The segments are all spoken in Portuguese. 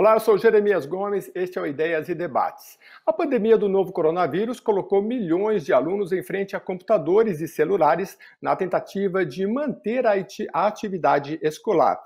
Olá, eu sou Jeremias Gomes, este é o Ideias e Debates. A pandemia do novo coronavírus colocou milhões de alunos em frente a computadores e celulares na tentativa de manter a atividade escolar.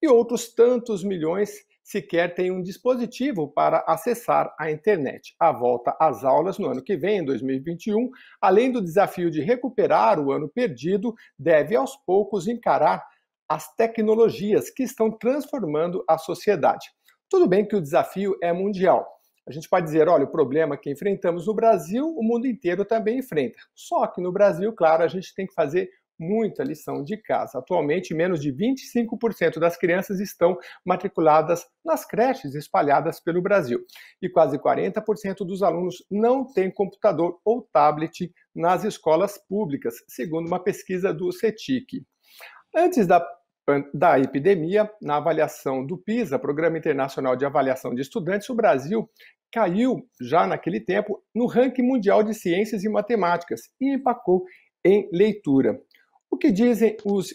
E outros tantos milhões sequer têm um dispositivo para acessar a internet. A volta às aulas no ano que vem, em 2021, além do desafio de recuperar o ano perdido, deve aos poucos encarar as tecnologias que estão transformando a sociedade. Tudo bem que o desafio é mundial. A gente pode dizer, olha, o problema que enfrentamos no Brasil, o mundo inteiro também enfrenta. Só que no Brasil, claro, a gente tem que fazer muita lição de casa. Atualmente, menos de 25% das crianças estão matriculadas nas creches espalhadas pelo Brasil. E quase 40% dos alunos não têm computador ou tablet nas escolas públicas, segundo uma pesquisa do CETIC. Antes da da epidemia, na avaliação do PISA, Programa Internacional de Avaliação de Estudantes, o Brasil caiu já naquele tempo no ranking mundial de ciências e matemáticas e empacou em leitura. O que dizem os,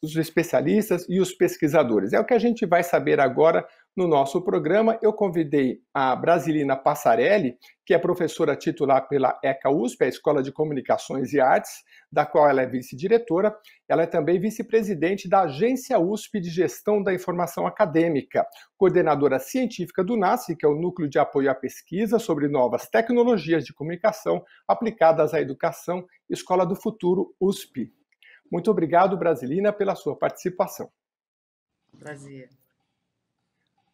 os especialistas e os pesquisadores? É o que a gente vai saber agora no nosso programa, eu convidei a Brasilina Passarelli, que é professora titular pela ECA USP, a Escola de Comunicações e Artes, da qual ela é vice-diretora. Ela é também vice-presidente da Agência USP de Gestão da Informação Acadêmica, coordenadora científica do NASC, que é o Núcleo de Apoio à Pesquisa sobre Novas Tecnologias de Comunicação aplicadas à Educação, Escola do Futuro, USP. Muito obrigado, Brasilina, pela sua participação. Prazer.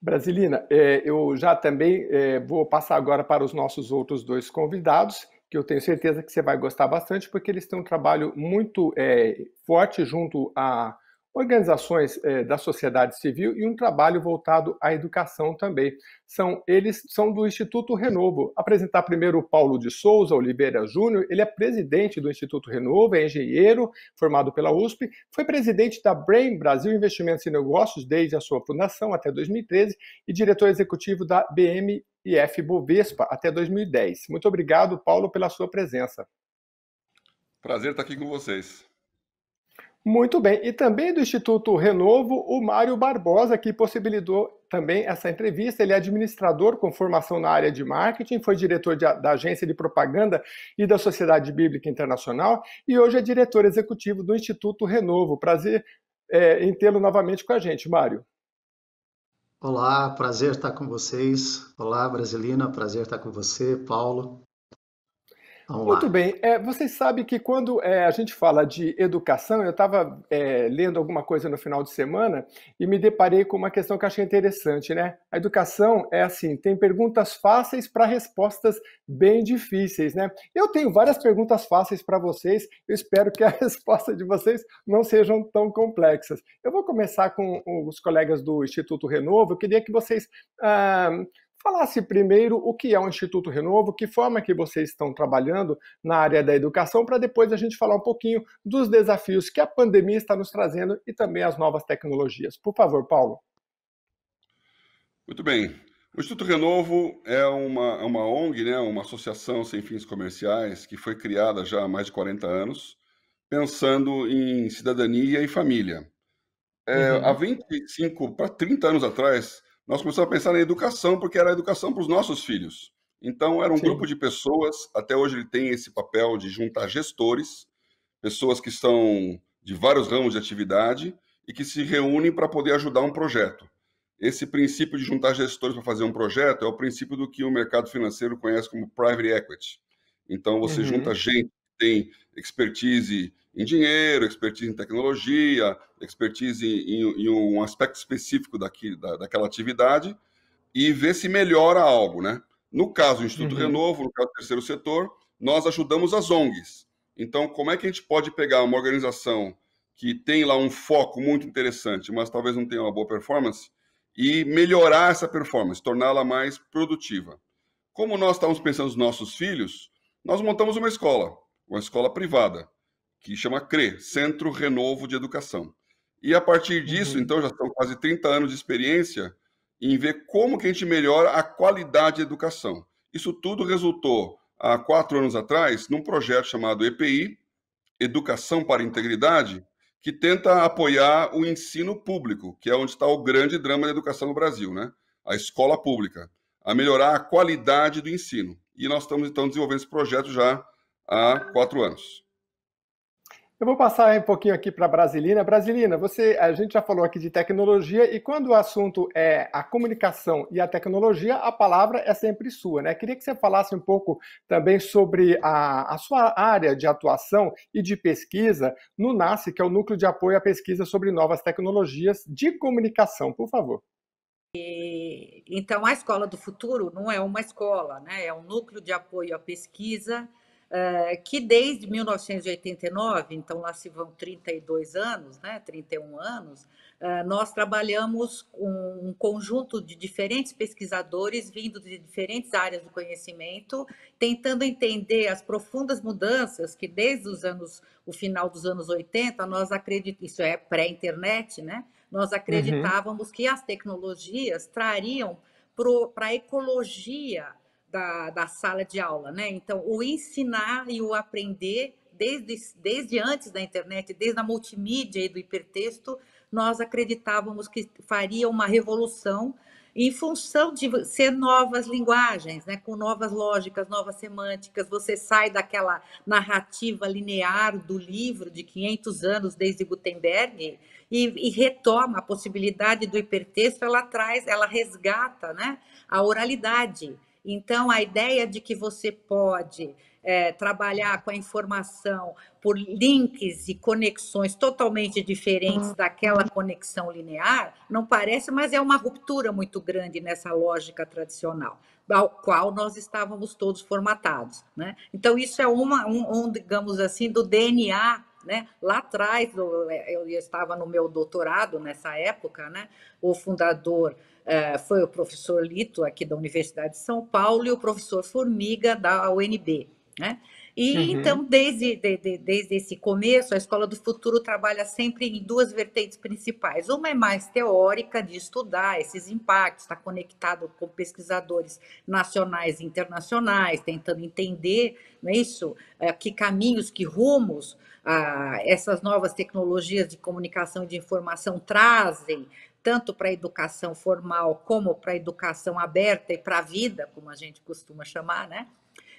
Brasilina, é, eu já também é, vou passar agora para os nossos outros dois convidados, que eu tenho certeza que você vai gostar bastante, porque eles têm um trabalho muito é, forte junto a organizações eh, da sociedade civil e um trabalho voltado à educação também. São eles são do Instituto Renovo. Apresentar primeiro o Paulo de Souza Oliveira Júnior, ele é presidente do Instituto Renovo, é engenheiro formado pela USP, foi presidente da Brain Brasil Investimentos e Negócios desde a sua fundação até 2013 e diretor executivo da BM e F Bovespa até 2010. Muito obrigado, Paulo, pela sua presença. Prazer estar aqui com vocês. Muito bem, e também do Instituto Renovo, o Mário Barbosa, que possibilitou também essa entrevista. Ele é administrador com formação na área de marketing, foi diretor de, da Agência de Propaganda e da Sociedade Bíblica Internacional e hoje é diretor executivo do Instituto Renovo. Prazer é, em tê-lo novamente com a gente, Mário. Olá, prazer estar com vocês. Olá, Brasilina, prazer estar com você, Paulo. Vamos Muito lá. bem. É, vocês sabem que quando é, a gente fala de educação, eu estava é, lendo alguma coisa no final de semana e me deparei com uma questão que eu achei interessante, né? A educação é assim, tem perguntas fáceis para respostas bem difíceis, né? Eu tenho várias perguntas fáceis para vocês, eu espero que a resposta de vocês não sejam tão complexas. Eu vou começar com os colegas do Instituto Renovo, eu queria que vocês ah, falasse primeiro o que é o Instituto Renovo, que forma que vocês estão trabalhando na área da educação, para depois a gente falar um pouquinho dos desafios que a pandemia está nos trazendo e também as novas tecnologias. Por favor, Paulo. Muito bem. O Instituto Renovo é uma, é uma ONG, né, uma associação sem fins comerciais, que foi criada já há mais de 40 anos, pensando em cidadania e família. É, uhum. Há 25 para 30 anos atrás, nós começamos a pensar na educação, porque era a educação para os nossos filhos. Então, era um Sim. grupo de pessoas, até hoje ele tem esse papel de juntar gestores, pessoas que são de vários ramos de atividade e que se reúnem para poder ajudar um projeto. Esse princípio de juntar gestores para fazer um projeto é o princípio do que o mercado financeiro conhece como private equity. Então, você uhum. junta gente tem expertise em dinheiro, expertise em tecnologia, expertise em, em um aspecto específico daqui, da, daquela atividade e ver se melhora algo, né? No caso do Instituto uhum. Renovo, no caso do terceiro setor, nós ajudamos as ONGs. Então, como é que a gente pode pegar uma organização que tem lá um foco muito interessante, mas talvez não tenha uma boa performance, e melhorar essa performance, torná-la mais produtiva? Como nós estávamos pensando nos nossos filhos, nós montamos uma escola uma escola privada, que chama CRE, Centro Renovo de Educação. E a partir disso, uhum. então, já são quase 30 anos de experiência em ver como que a gente melhora a qualidade da educação. Isso tudo resultou, há quatro anos atrás, num projeto chamado EPI, Educação para Integridade, que tenta apoiar o ensino público, que é onde está o grande drama da educação no Brasil, né? A escola pública, a melhorar a qualidade do ensino. E nós estamos, então, desenvolvendo esse projeto já há quatro anos. Eu vou passar um pouquinho aqui para a Brasilina. Brasilina, você, a gente já falou aqui de tecnologia e quando o assunto é a comunicação e a tecnologia, a palavra é sempre sua, né? Queria que você falasse um pouco também sobre a, a sua área de atuação e de pesquisa no NASC, que é o Núcleo de Apoio à Pesquisa sobre Novas Tecnologias de Comunicação, por favor. Então, a Escola do Futuro não é uma escola, né? É um núcleo de apoio à pesquisa eh, que desde 1989, então lá se vão 32 anos, né, 31 anos, eh, nós trabalhamos com um conjunto de diferentes pesquisadores vindo de diferentes áreas do conhecimento, tentando entender as profundas mudanças que desde os anos, o final dos anos 80, nós acreditamos, isso é pré-internet, né? Nós uhum. acreditávamos uhum. que as tecnologias trariam para a ecologia da, da sala de aula, né? Então, o ensinar e o aprender, desde, desde antes da internet, desde a multimídia e do hipertexto, nós acreditávamos que faria uma revolução em função de ser novas linguagens, né? com novas lógicas, novas semânticas, você sai daquela narrativa linear do livro de 500 anos desde Gutenberg e, e retoma a possibilidade do hipertexto, ela traz, ela resgata né? a oralidade. Então, a ideia de que você pode é, trabalhar com a informação por links e conexões totalmente diferentes daquela conexão linear, não parece, mas é uma ruptura muito grande nessa lógica tradicional, ao qual nós estávamos todos formatados. Né? Então, isso é uma, um, um, digamos assim, do DNA né? Lá atrás, é, eu estava no meu doutorado nessa época, né? o fundador é, foi o professor Lito, aqui da Universidade de São Paulo, e o professor Formiga, da UNB. Né? E uhum. então, desde, de, de, desde esse começo, a Escola do Futuro trabalha sempre em duas vertentes principais. Uma é mais teórica, de estudar esses impactos, está conectado com pesquisadores nacionais e internacionais, tentando entender não é isso, é, que caminhos, que rumos essas novas tecnologias de comunicação e de informação trazem tanto para a educação formal como para a educação aberta e para a vida, como a gente costuma chamar, né?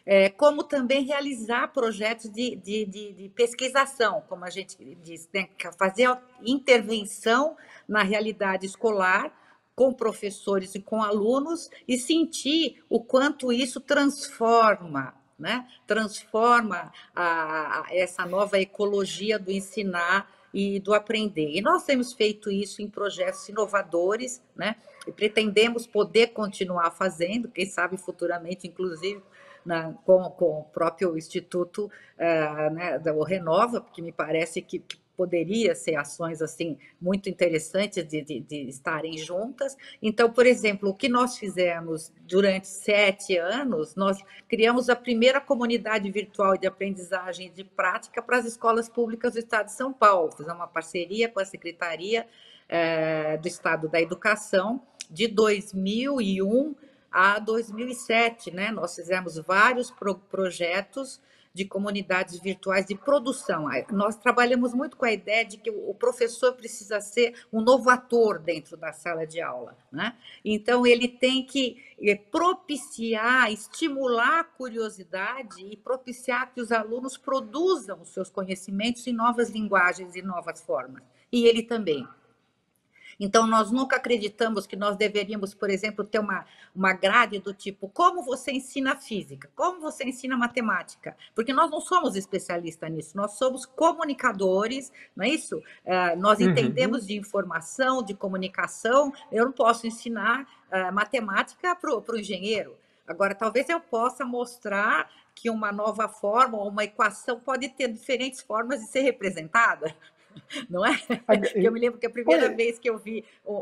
É, como também realizar projetos de, de, de, de, pesquisação, como a gente diz, né? É fazer intervenção na realidade escolar com professores e com alunos e sentir o quanto isso transforma né? transforma a, a essa nova ecologia do ensinar e do aprender. E nós temos feito isso em projetos inovadores, né? E pretendemos poder continuar fazendo, quem sabe futuramente, inclusive, na, com, com o próprio Instituto uh, né, da Renova, porque me parece que, que poderia ser ações assim muito interessantes de, de, de estarem juntas. Então, por exemplo, o que nós fizemos durante sete anos, nós criamos a primeira comunidade virtual de aprendizagem de prática para as escolas públicas do Estado de São Paulo. Fizemos uma parceria com a Secretaria eh, do Estado da Educação de 2001 a 2007, né? Nós fizemos vários pro projetos de comunidades virtuais de produção. Nós trabalhamos muito com a ideia de que o professor precisa ser um novo ator dentro da sala de aula. Né? Então, ele tem que eh, propiciar, estimular a curiosidade e propiciar que os alunos produzam os seus conhecimentos em novas linguagens e novas formas. E ele também então, nós nunca acreditamos que nós deveríamos, por exemplo, ter uma, uma grade do tipo como você ensina física, como você ensina matemática, porque nós não somos especialistas nisso, nós somos comunicadores, não é isso? É, nós uhum. entendemos de informação, de comunicação, eu não posso ensinar ah, matemática para o engenheiro. Agora, talvez eu possa mostrar que uma nova forma ou uma equação pode ter diferentes formas de ser representada. não é? Eu me lembro que a primeira vez que eu vi o,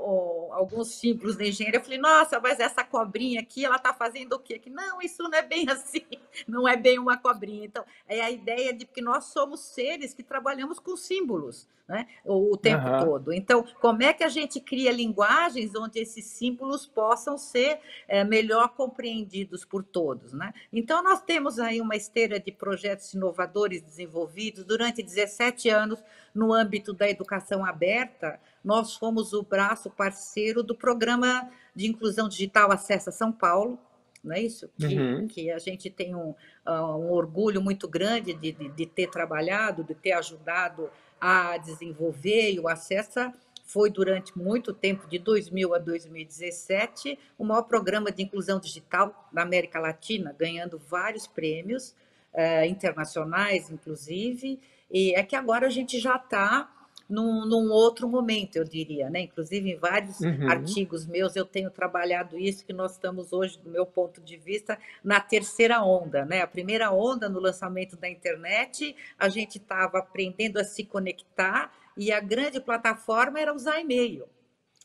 o, alguns símbolos da engenharia, eu falei, nossa, mas essa cobrinha aqui, ela está fazendo o quê? Que, não, isso não é bem assim, não é bem uma cobrinha. Então, é a ideia de que nós somos seres que trabalhamos com símbolos né? o, o tempo uhum. todo. Então, como é que a gente cria linguagens onde esses símbolos possam ser é, melhor compreendidos por todos? Né? Então, nós temos aí uma esteira de projetos inovadores desenvolvidos durante 17 anos no âmbito da educação aberta. Nós fomos o braço parceiro do programa de inclusão digital Acessa São Paulo, não é isso? Que, uhum. que, a gente tem um, ah, um orgulho muito grande de, de, de, ter trabalhado, de ter ajudado a desenvolver e o acesso foi durante muito tempo, de 2000 a 2017, o maior programa de inclusão digital da América Latina, ganhando vários prêmios eh, internacionais, inclusive, e é que agora a gente já está num, num outro momento, eu diria, né? Inclusive, em vários uhum. artigos meus eu tenho trabalhado isso, que nós estamos hoje, do meu ponto de vista, na terceira onda, né? A primeira onda no lançamento da internet, a gente estava aprendendo a se conectar e a grande plataforma era usar e-mail,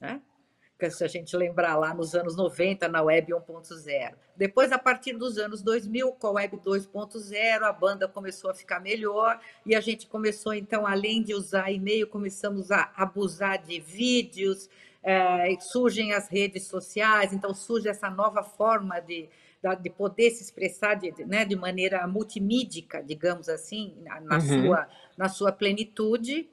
né? se a gente lembrar lá nos anos 90 na Web 1.0. Depois, a partir dos anos 2000, com a Web 2.0, a banda começou a ficar melhor e a gente começou, então, além de usar e-mail, começamos a abusar de vídeos, é, surgem as redes sociais, então surge essa nova forma de, de poder se expressar de, né, de maneira multimídica, digamos assim, na, na uhum. sua, na sua plenitude.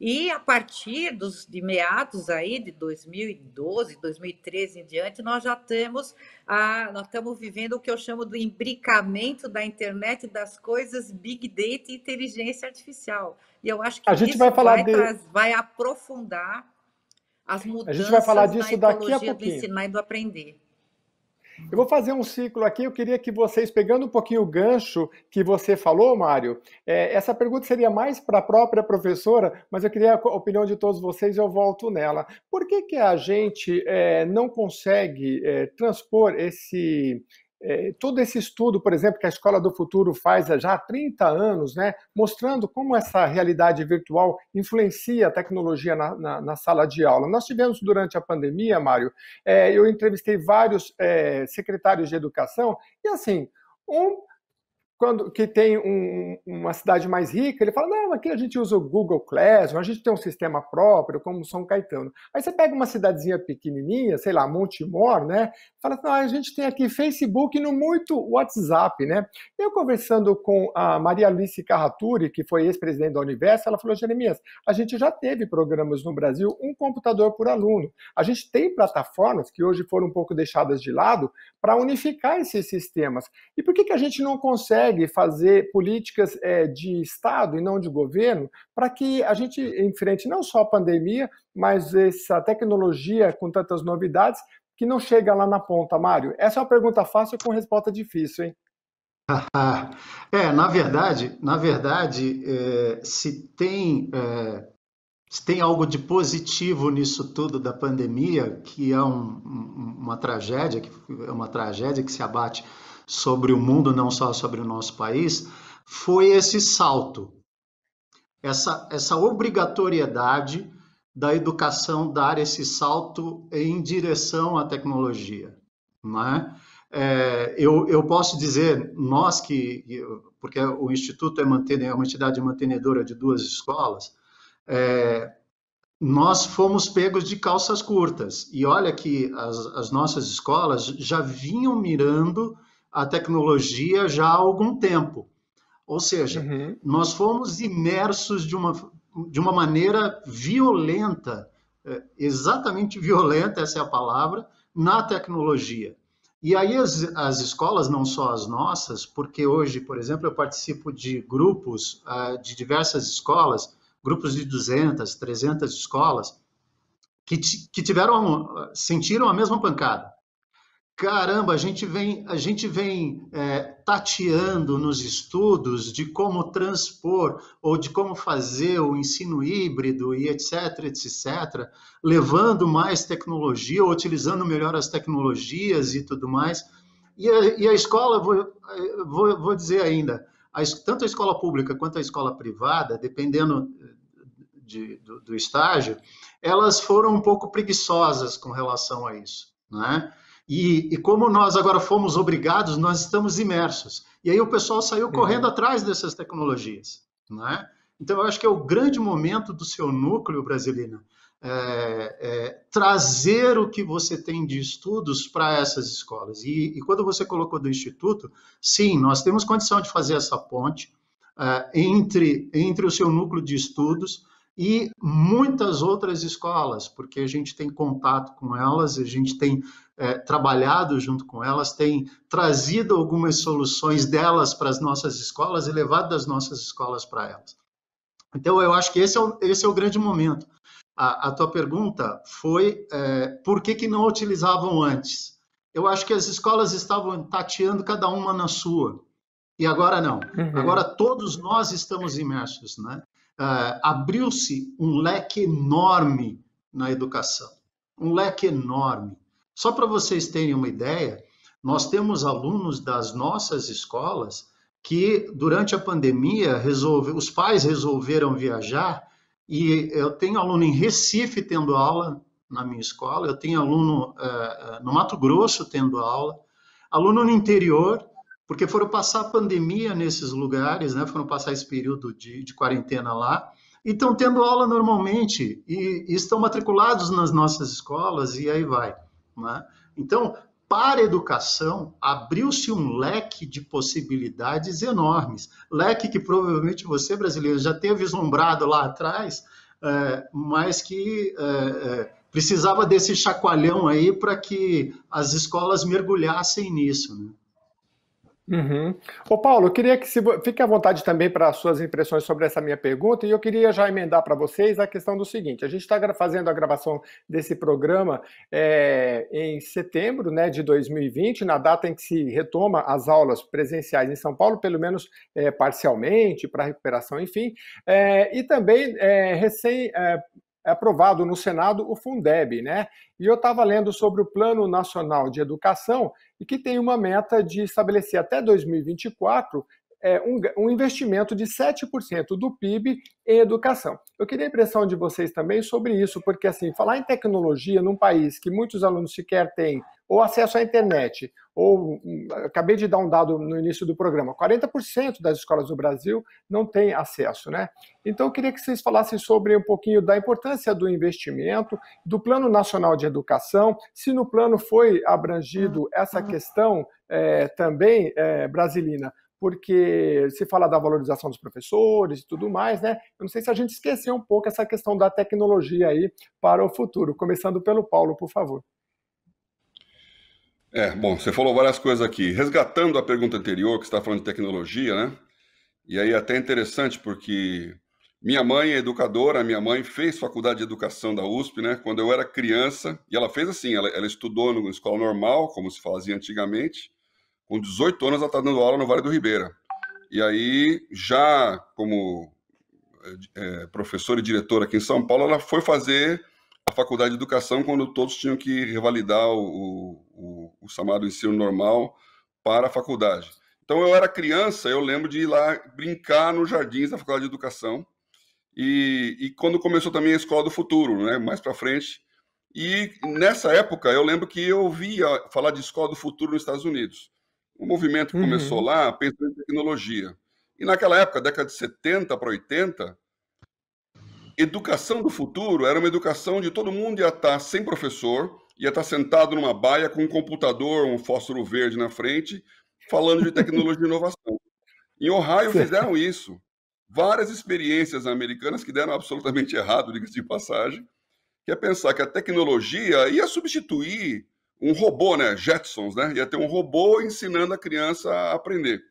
E a partir dos, de meados aí de 2012, 2013 em diante, nós já temos a, nós estamos vivendo o que eu chamo do imbricamento da internet das coisas, big data e inteligência artificial. E eu acho que a gente vai falar vai, de... traz, vai aprofundar as mudanças a gente vai falar disso na daqui a pouquinho. do ensinar e do aprender. Eu vou fazer um ciclo aqui. Eu queria que vocês, pegando um pouquinho o gancho que você falou, Mário, é, essa pergunta seria mais para a própria professora, mas eu queria a opinião de todos vocês e eu volto nela. Por que, que a gente é, não consegue é, transpor esse é, todo esse estudo, por exemplo, que a Escola do Futuro faz já há 30 anos, né, mostrando como essa realidade virtual influencia a tecnologia na, na, na sala de aula. Nós tivemos durante a pandemia, Mário, é, eu entrevistei vários é, secretários de educação e assim, um quando que tem um, uma cidade mais rica, ele fala, não, aqui a gente usa o Google Classroom, a gente tem um sistema próprio, como São Caetano. Aí você pega uma cidadezinha pequenininha, sei lá, Montemor, né? Fala, não, a gente tem aqui Facebook e no muito WhatsApp, né? Eu conversando com a Maria Alice Carraturi, que foi ex-presidente da Universo, ela falou, Jeremias, a gente já teve programas no Brasil, um computador por aluno. A gente tem plataformas que hoje foram um pouco deixadas de lado para unificar esses sistemas. E por que, que a gente não consegue consegue fazer políticas é, de Estado e não de governo para que a gente enfrente não só a pandemia, mas essa tecnologia com tantas novidades que não chega lá na ponta, Mário? Essa é uma pergunta fácil com resposta difícil, hein? é, na verdade, na verdade, é, se tem é, se tem algo de positivo nisso tudo da pandemia, que é um, uma tragédia, que é uma tragédia que se abate sobre o mundo, não só sobre o nosso país, foi esse salto, essa, essa obrigatoriedade da educação dar esse salto em direção à tecnologia. Né? É, eu, eu, posso dizer, nós que, porque o Instituto é, mantendo é uma entidade mantenedora de duas escolas, é, nós fomos pegos de calças curtas. E olha que as, as nossas escolas já vinham mirando a tecnologia já há algum tempo. Ou seja, uhum. nós fomos imersos de uma, de uma maneira violenta, é, exatamente violenta, essa é a palavra, na tecnologia. E aí as, as escolas, não só as nossas, porque hoje, por exemplo, eu participo de grupos uh, de diversas escolas, grupos de 200, 300 escolas, que, que tiveram, sentiram a mesma pancada. Caramba, a gente vem, a gente vem é, tateando nos estudos de como transpor ou de como fazer o ensino híbrido e etc, etc, levando mais tecnologia, utilizando melhor as tecnologias e tudo mais. E a, e a escola, vou, vou, vou dizer ainda, a, tanto a escola pública quanto a escola privada, dependendo eh, de, do, do estágio, elas foram um pouco preguiçosas com relação a isso, né? E, e, como nós agora fomos obrigados, nós estamos imersos. E aí o pessoal saiu correndo uhum. atrás dessas tecnologias. Né? Então, eu acho que é o grande momento do seu núcleo, Brasilina, é, é, trazer o que você tem de estudos para essas escolas. E, e, quando você colocou do Instituto, sim, nós temos condição de fazer essa ponte é, entre, entre o seu núcleo de estudos e muitas outras escolas, porque a gente tem contato com elas, a gente tem é, trabalhado junto com elas, tem trazido algumas soluções delas para as nossas escolas e levado das nossas escolas para elas. Então, eu acho que esse é o, esse é o grande momento. A, a tua pergunta foi é, por que, que não utilizavam antes? Eu acho que as escolas estavam tateando cada uma na sua. E agora não. Uhum. Agora todos nós estamos imersos, né? Uh, Abriu-se um leque enorme na educação, um leque enorme. Só para vocês terem uma ideia, nós temos alunos das nossas escolas que, durante a pandemia, resolve, os pais resolveram viajar e eu tenho aluno em Recife tendo aula na minha escola, eu tenho aluno eh, eh, no Mato Grosso tendo aula, aluno no interior, porque foram passar a pandemia nesses lugares, né? foram passar esse período de, de quarentena lá, e estão tendo aula normalmente, e, e estão matriculados nas nossas escolas, e aí vai. Né? Então, para a educação, abriu-se um leque de possibilidades enormes. Leque que provavelmente você, brasileiro, já teve vislumbrado lá atrás, é, mas que é, é, precisava desse chacoalhão aí para que as escolas mergulhassem nisso. Né? Uhum. Ô Paulo, eu queria que se fique à vontade também para as suas impressões sobre essa minha pergunta, e eu queria já emendar para vocês a questão do seguinte: a gente está fazendo a gravação desse programa é, em setembro né, de 2020, na data em que se retoma as aulas presenciais em São Paulo, pelo menos é, parcialmente, para recuperação, enfim, é, e também recém é aprovado no Senado o Fundeb, né? E eu estava lendo sobre o Plano Nacional de Educação e que tem uma meta de estabelecer até 2024 é, um, um, investimento de 7% do PIB em educação. Eu queria a impressão de vocês também sobre isso, porque assim, falar em tecnologia num país que muitos alunos sequer têm ou acesso à internet, ou hum, acabei de dar um dado no início do programa, 40% das escolas do Brasil não têm acesso, né? Então eu queria que vocês falassem sobre um pouquinho da importância do investimento, do Plano Nacional de Educação, se no plano foi abrangido essa questão é, também é, brasilina, porque se fala da valorização dos professores e tudo mais, né? Eu não sei se a gente esqueceu um pouco essa questão da tecnologia aí para o futuro. Começando pelo Paulo, por favor. É, bom, você falou várias coisas aqui. Resgatando a pergunta anterior, que está falando de tecnologia, né? E aí é até interessante porque minha mãe é educadora, minha mãe fez faculdade de educação da USP, né? Quando eu era criança, e ela fez assim, ela, ela estudou na escola normal, como se fazia antigamente, com 18 anos, ela está dando aula no Vale do Ribeira. E aí, já como é, é, professora e diretora aqui em São Paulo, ela foi fazer a faculdade de educação quando todos tinham que revalidar o, o, o chamado ensino normal para a faculdade. Então, eu era criança, eu lembro de ir lá brincar nos jardins da faculdade de educação. E, e quando começou também a escola do futuro, né, mais para frente. E nessa época, eu lembro que eu via falar de escola do futuro nos Estados Unidos um movimento que começou uhum. lá pensando em tecnologia. E naquela época, década de 70 para 80, educação do futuro era uma educação de todo mundo ia estar tá sem professor, ia estar tá sentado numa baia com um computador, um fósforo verde na frente, falando de tecnologia e inovação. Em Ohio fizeram isso. Várias experiências americanas que deram absolutamente errado, diga-se de passagem, que é pensar que a tecnologia ia substituir um robô, né? Jetsons, né? Ia ter um robô ensinando a criança a aprender.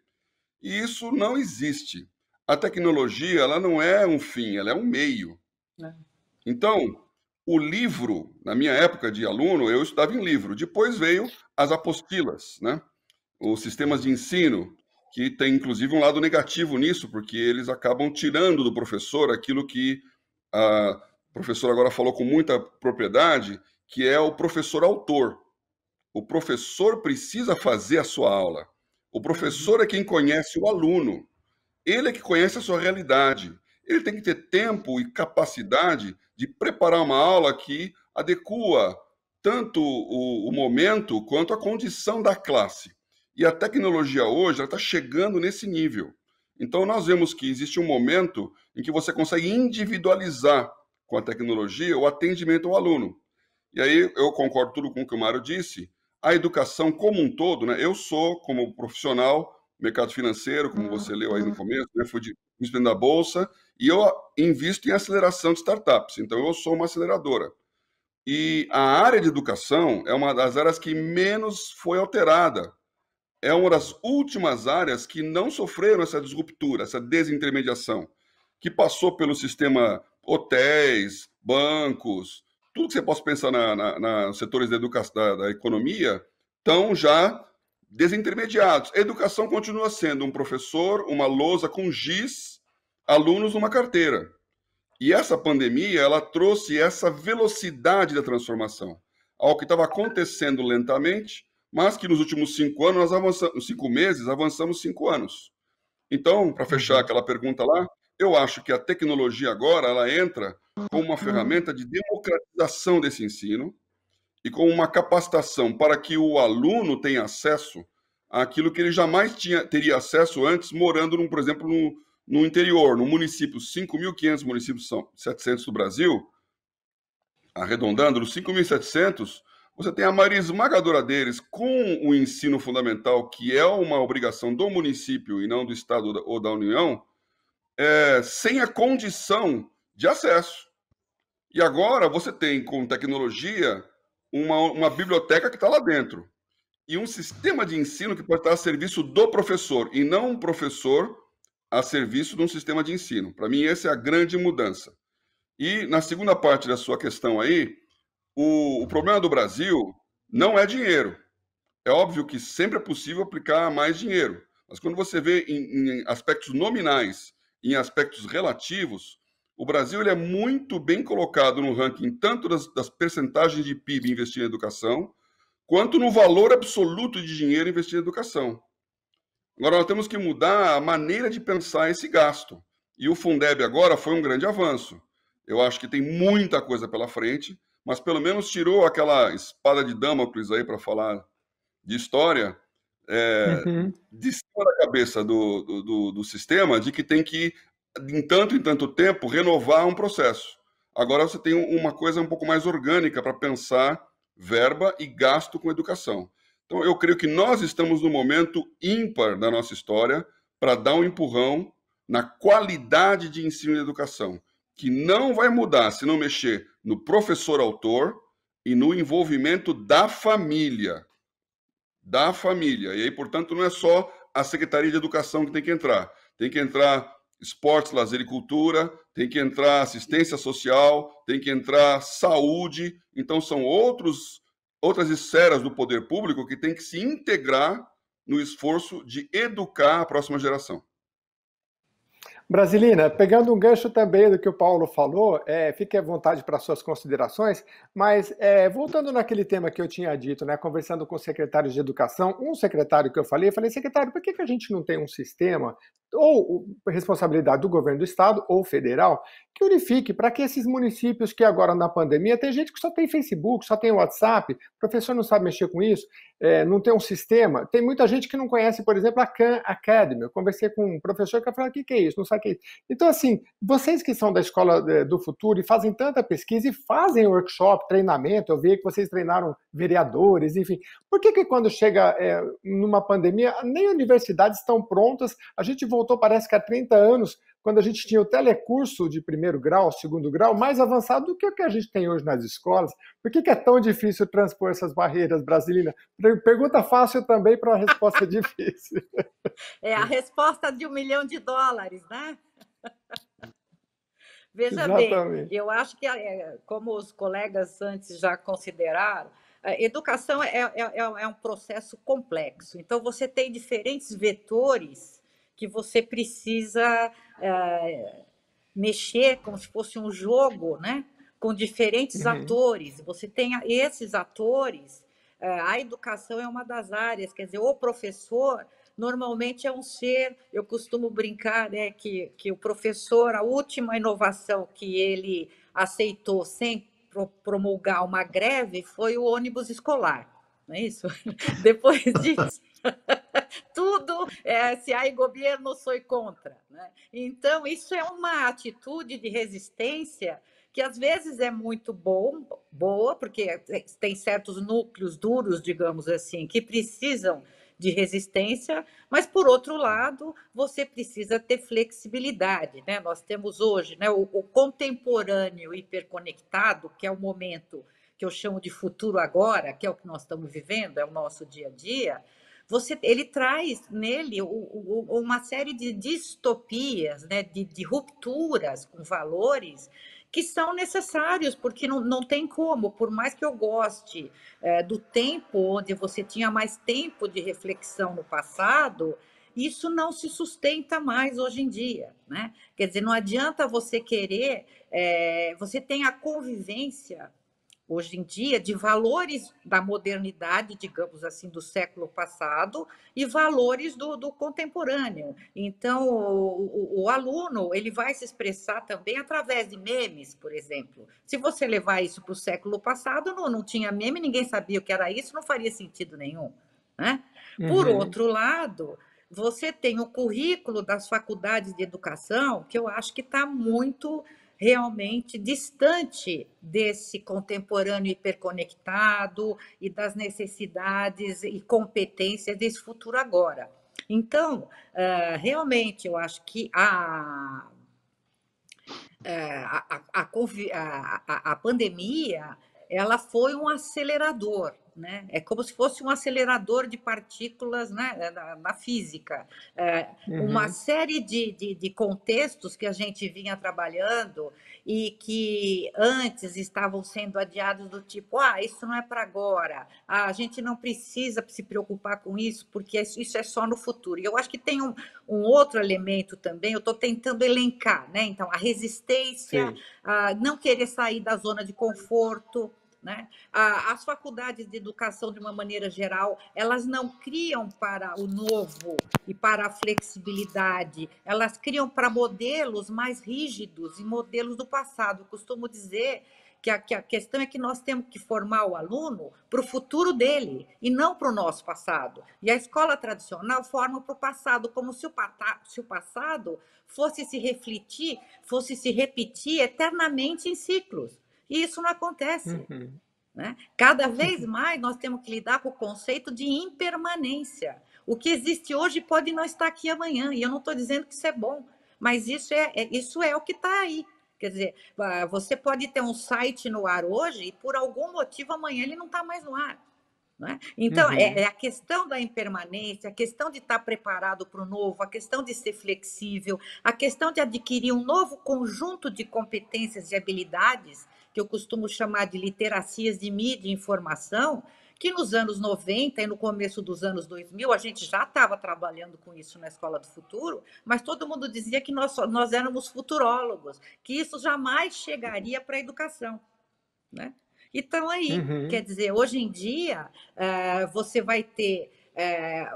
E isso não existe. A tecnologia, ela não é um fim, ela é um meio. É. Então, o livro, na minha época de aluno, eu estudava em livro. Depois veio as apostilas, né? Os sistemas de ensino, que tem inclusive um lado negativo nisso, porque eles acabam tirando do professor aquilo que a professora agora falou com muita propriedade, que é o professor autor. O professor precisa fazer a sua aula. O professor é quem conhece o aluno. Ele é que conhece a sua realidade. Ele tem que ter tempo e capacidade de preparar uma aula que adequa tanto o, o momento quanto a condição da classe. E a tecnologia hoje está chegando nesse nível. Então, nós vemos que existe um momento em que você consegue individualizar com a tecnologia o atendimento ao aluno. E aí eu concordo tudo com o que o Mário disse, a educação como um todo, né? Eu sou, como profissional, mercado financeiro, como ah, você leu aí no começo, né? fui vice-presidente da Bolsa, e eu invisto em aceleração de startups, então eu sou uma aceleradora. E a área de educação é uma das áreas que menos foi alterada. É uma das últimas áreas que não sofreram essa disruptura, essa desintermediação, que passou pelo sistema hotéis, bancos, tudo que você possa pensar na, na, na setores da educação, da, da economia, estão já desintermediados. A educação continua sendo um professor, uma lousa com giz, alunos numa carteira. E essa pandemia, ela trouxe essa velocidade da transformação, ao que estava acontecendo lentamente, mas que nos últimos cinco anos, nós avançamos, cinco meses, avançamos cinco anos. Então, para fechar uhum. aquela pergunta lá, eu acho que a tecnologia agora ela entra como uma ferramenta de democratização desse ensino e com uma capacitação para que o aluno tenha acesso àquilo que ele jamais tinha, teria acesso antes morando, num, por exemplo, no, no interior, no município, 5.500 municípios são 700 do Brasil, arredondando, nos 5.700, você tem a maioria esmagadora deles com o ensino fundamental, que é uma obrigação do município e não do Estado ou da União, é, sem a condição de acesso. E agora você tem, com tecnologia, uma, uma biblioteca que está lá dentro e um sistema de ensino que pode estar a serviço do professor e não um professor a serviço de um sistema de ensino. Para mim, essa é a grande mudança. E na segunda parte da sua questão aí, o, o problema do Brasil não é dinheiro. É óbvio que sempre é possível aplicar mais dinheiro, mas quando você vê em, em aspectos nominais em aspectos relativos, o Brasil ele é muito bem colocado no ranking tanto das, das percentagens de PIB investido em educação, quanto no valor absoluto de dinheiro investido em educação. Agora, nós temos que mudar a maneira de pensar esse gasto. E o Fundeb agora foi um grande avanço. Eu acho que tem muita coisa pela frente, mas pelo menos tirou aquela espada de Damocles aí para falar de história é, uhum. de cima da cabeça do, do, do, sistema de que tem que, em tanto em tanto tempo, renovar um processo. Agora você tem uma coisa um pouco mais orgânica para pensar verba e gasto com educação. Então, eu creio que nós estamos no momento ímpar da nossa história para dar um empurrão na qualidade de ensino e educação, que não vai mudar se não mexer no professor-autor e no envolvimento da família da família. E aí, portanto, não é só a Secretaria de Educação que tem que entrar. Tem que entrar esportes, lazer e cultura, tem que entrar assistência social, tem que entrar saúde. Então, são outros, outras esferas do poder público que tem que se integrar no esforço de educar a próxima geração. Brasilina, pegando um gancho também do que o Paulo falou, é, fique à vontade para suas considerações, mas é, voltando naquele tema que eu tinha dito, né, conversando com secretários de educação, um secretário que eu falei, eu falei, secretário, por que, que a gente não tem um sistema, ou responsabilidade do governo do estado ou federal, que unifique para que esses municípios que agora na pandemia, tem gente que só tem Facebook, só tem WhatsApp, professor não sabe mexer com isso, é, não tem um sistema. Tem muita gente que não conhece, por exemplo, a Khan Academy. Eu conversei com um professor que falou: o que, que é isso? Não sabe o que é isso. Então, assim, vocês que são da escola é, do futuro e fazem tanta pesquisa e fazem workshop, treinamento, eu vi que vocês treinaram vereadores, enfim. Por que, que quando chega é, numa pandemia, nem universidades estão prontas? A gente voltou, parece que há 30 anos, quando a gente tinha o telecurso de primeiro grau, segundo grau, mais avançado do que o que a gente tem hoje nas escolas. Por que, que é tão difícil transpor essas barreiras brasileiras? Pergunta fácil também para uma resposta difícil. É a resposta de um milhão de dólares, né? Veja Exatamente. bem, eu acho que, eh, como os colegas antes já consideraram, eh, educação é, é, é, é um processo complexo. Então, você tem diferentes vetores que você precisa é, mexer como se fosse um jogo, né? Com diferentes uhum. atores. Você tem esses atores. É, a educação é uma das áreas, quer dizer, o professor normalmente é um ser, eu costumo brincar, né, que, que o professor, a última inovação que ele aceitou sem promulgar uma greve foi o ônibus escolar, não é isso? Depois disso, é, se há governo, sou contra. Né? Então, isso é uma atitude de resistência que às vezes é muito bom, boa, porque tem certos núcleos duros, digamos assim, que precisam de resistência, mas por outro lado, você precisa ter flexibilidade, né? Nós temos hoje, né, o, o, contemporâneo hiperconectado, que é o momento que eu chamo de futuro agora, que é o que nós estamos vivendo, é o nosso dia a dia você, ele traz nele uma série de distopias, né, de, de rupturas com valores que são necessários, porque não, não tem como, por mais que eu goste é, do tempo onde você tinha mais tempo de reflexão no passado, isso não se sustenta mais hoje em dia, né? Quer dizer, não adianta você querer, é, você tem a convivência hoje em dia de valores da modernidade, digamos assim, do século passado e valores do, do contemporâneo. Então, o, o, o, aluno ele vai se expressar também através de memes, por exemplo. Se você levar isso para o século passado, não, não tinha meme, ninguém sabia o que era isso, não faria sentido nenhum. Né? Por uhum. outro lado, você tem o currículo das faculdades de educação, que eu acho que está muito realmente distante desse contemporâneo hiperconectado e das necessidades e competências desse futuro agora. Então, ah, realmente, eu acho que a, eh, a, a, a, a pandemia ela foi um acelerador né? É como se fosse um acelerador de partículas né? É, na, na física. É, uhum. Uma série de, de, de, contextos que a gente vinha trabalhando e que antes estavam sendo adiados do tipo, ah, isso não é para agora, ah, a gente não precisa se preocupar com isso, porque isso é só no futuro. E eu acho que tem um, um outro elemento também, eu estou tentando elencar, né? Então, a resistência, a não querer sair da zona de conforto, né? As faculdades de educação, de uma maneira geral, elas não criam para o novo e para a flexibilidade, elas criam para modelos mais rígidos e modelos do passado. Eu costumo dizer que a, que a questão é que nós temos que formar o aluno para o futuro dele e não para o nosso passado. E a escola tradicional forma para o passado, como se o, se o passado fosse se refletir, fosse se repetir eternamente em ciclos. E isso não acontece. Uhum. Né? Cada uhum. vez mais nós temos que lidar com o conceito de impermanência. O que existe hoje pode não estar aqui amanhã, e eu não estou dizendo que isso é bom, mas isso é, é isso é o que está aí. Quer dizer, ah, você pode ter um site no ar hoje e por algum motivo amanhã ele não está mais no ar. Né? Então, uhum. é, é, a questão da impermanência, a questão de estar tá preparado para o novo, a questão de ser flexível, a questão de adquirir um novo conjunto de competências e habilidades que eu costumo chamar de literacias de mídia e informação, que nos anos 90 e no começo dos anos 2000, a gente já estava trabalhando com isso na Escola do Futuro, mas todo mundo dizia que nós, nós éramos futurólogos, que isso jamais chegaria para a educação. Né? Então, aí, uhum. quer dizer, hoje em dia, eh, você vai ter eh,